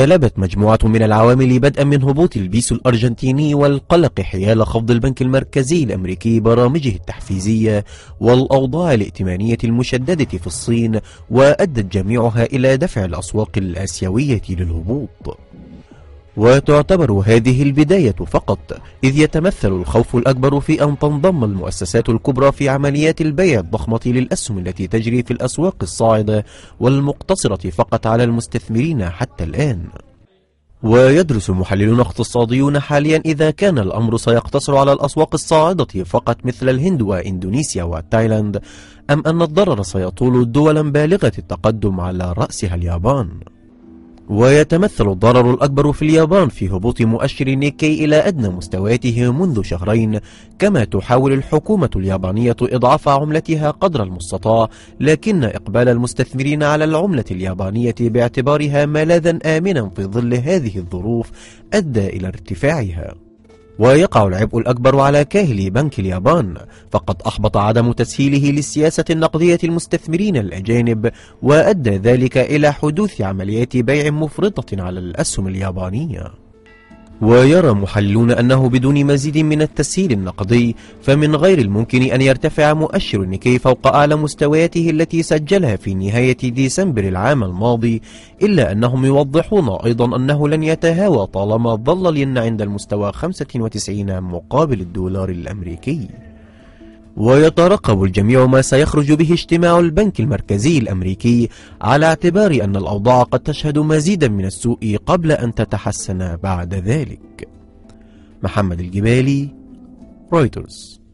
جلبت مجموعة من العوامل بدءا من هبوط البيسو الأرجنتيني والقلق حيال خفض البنك المركزي الأمريكي برامجه التحفيزية والأوضاع الائتمانية المشددة في الصين وأدت جميعها إلى دفع الأسواق الآسيوية للهبوط وتعتبر هذه البداية فقط إذ يتمثل الخوف الأكبر في أن تنضم المؤسسات الكبرى في عمليات البيع الضخمة للأسهم التي تجري في الأسواق الصاعدة والمقتصرة فقط على المستثمرين حتى الآن ويدرس محللون اقتصاديون حاليا إذا كان الأمر سيقتصر على الأسواق الصاعدة فقط مثل الهند وإندونيسيا وتايلاند أم أن الضرر سيطول دولا بالغة التقدم على رأسها اليابان ويتمثل الضرر الأكبر في اليابان في هبوط مؤشر نيكي إلى أدنى مستوياته منذ شهرين كما تحاول الحكومة اليابانية إضعاف عملتها قدر المستطاع لكن إقبال المستثمرين على العملة اليابانية باعتبارها ملاذا آمنا في ظل هذه الظروف أدى إلى ارتفاعها ويقع العبء الأكبر على كاهل بنك اليابان فقد أحبط عدم تسهيله للسياسة النقدية المستثمرين الأجانب وأدى ذلك إلى حدوث عمليات بيع مفرطة على الأسهم اليابانية ويرى محللون أنه بدون مزيد من التسهيل النقدي فمن غير الممكن أن يرتفع مؤشر النيكي فوق أعلى مستوياته التي سجلها في نهاية ديسمبر العام الماضي إلا أنهم يوضحون أيضا أنه لن يتهاوى طالما ظل الين عند المستوى 95 مقابل الدولار الأمريكي ويترقب الجميع ما سيخرج به اجتماع البنك المركزي الأمريكي على اعتبار أن الأوضاع قد تشهد مزيدا من السوء قبل أن تتحسن بعد ذلك محمد الجبالي رويترز